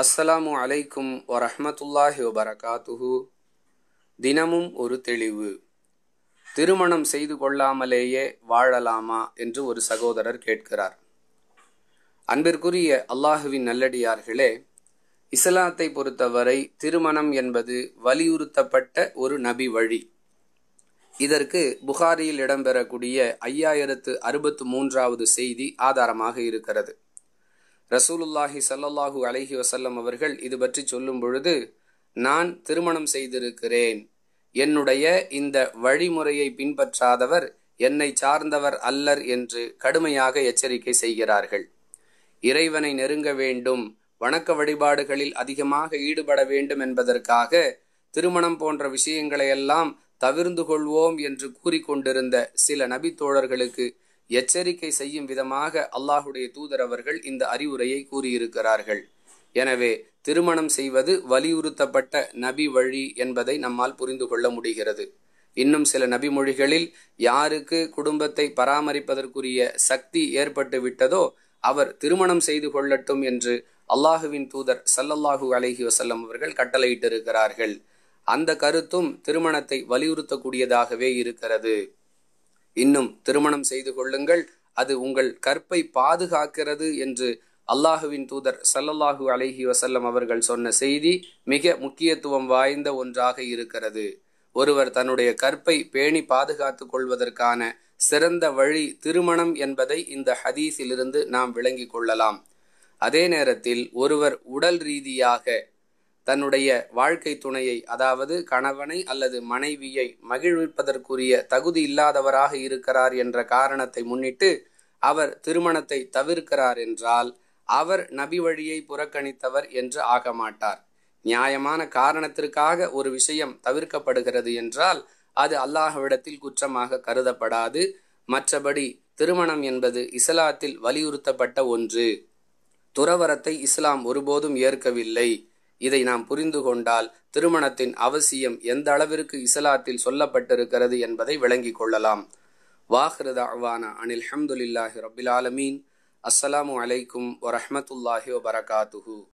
அஸ்ஸலாமு அலைக்கும் வரஹமத்துல்லாஹி வபரகாத்துஹு தினமும் ஒரு தெளிவு திருமணம் செய்து கொள்ளாமலேயே வாழலாமா என்று ஒரு சகோதரர் கேட்கிறார் அன்பிற்குரிய அல்லாஹுவின் நல்லடியார்களே இஸ்லாத்தை பொறுத்தவரை திருமணம் என்பது வலியுறுத்தப்பட்ட ஒரு நபி வழி இதற்கு புகாரியில் இடம்பெறக்கூடிய ஐயாயிரத்து அறுபத்து மூன்றாவது செய்தி ஆதாரமாக இருக்கிறது ரசூலுல்லாஹி சல்லாஹூ அலஹி வசல்லம் அவர்கள் இது பற்றி சொல்லும் பொழுது நான் திருமணம் செய்திருக்கிறேன் என்னுடைய இந்த வழிமுறையை பின்பற்றாதவர் என்னை சார்ந்தவர் அல்லர் என்று கடுமையாக எச்சரிக்கை செய்கிறார்கள் இறைவனை நெருங்க வேண்டும் வணக்க வழிபாடுகளில் அதிகமாக ஈடுபட வேண்டும் என்பதற்காக திருமணம் போன்ற விஷயங்களையெல்லாம் தவிர்ந்து கொள்வோம் என்று கூறிக்கொண்டிருந்த சில நபித்தோழர்களுக்கு எச்சரிக்கை செய்யும் விதமாக அல்லாஹுடைய தூதர் அவர்கள் இந்த அறிவுரையை கூறியிருக்கிறார்கள் எனவே திருமணம் செய்வது வலியுறுத்தப்பட்ட நபி வழி என்பதை நம்மால் புரிந்து கொள்ள முடிகிறது இன்னும் சில நபி மொழிகளில் யாருக்கு குடும்பத்தை பராமரிப்பதற்குரிய சக்தி ஏற்பட்டு விட்டதோ அவர் திருமணம் செய்து கொள்ளட்டும் என்று அல்லாஹுவின் தூதர் சல்லல்லாஹூ அலஹி வசல்லம் அவர்கள் கட்டளையிட்டிருக்கிறார்கள் அந்த கருத்தும் திருமணத்தை வலியுறுத்தக்கூடியதாகவே இருக்கிறது இன்னும் திருமணம் செய்து கொள்ளுங்கள் அது உங்கள் கற்பை பாதுகாக்கிறது என்று அல்லாஹுவின் தூதர் சல்லல்லாஹு அலஹி வசல்லம் அவர்கள் சொன்ன செய்தி மிக முக்கியத்துவம் வாய்ந்த ஒன்றாக இருக்கிறது ஒருவர் தன்னுடைய கற்பை பேணி பாதுகாத்து கொள்வதற்கான சிறந்த வழி திருமணம் என்பதை இந்த ஹதீஸிலிருந்து நாம் விளங்கிக் கொள்ளலாம் அதே நேரத்தில் ஒருவர் உடல் ரீதியாக தன்னுடைய வாழ்க்கை துணையை அதாவது கணவனை அல்லது மனைவியை மகிழ்விப்பதற்குரிய தகுதி இல்லாதவராக இருக்கிறார் என்ற காரணத்தை முன்னிட்டு அவர் திருமணத்தை தவிர்க்கிறார் என்றால் அவர் நபி வழியை புறக்கணித்தவர் என்று ஆக மாட்டார் நியாயமான காரணத்திற்காக ஒரு விஷயம் தவிர்க்கப்படுகிறது என்றால் அது அல்லாஹ்விடத்தில் குற்றமாக கருதப்படாது மற்றபடி திருமணம் என்பது இஸ்லாத்தில் வலியுறுத்தப்பட்ட ஒன்று துறவரத்தை இஸ்லாம் ஒருபோதும் ஏற்கவில்லை இதை நாம் புரிந்து கொண்டால் திருமணத்தின் அவசியம் எந்த அளவிற்கு இஸ்லாத்தில் சொல்லப்பட்டிருக்கிறது என்பதை விளங்கிக் கொள்ளலாம் வாஹ்ரத அவானா அனில் ஹம்துல்லாஹி ரபில் ஆலமீன் அஸ்ஸலாமு அலைக்கும் வரமத்துல்லாஹி வபரகாத்துஹூ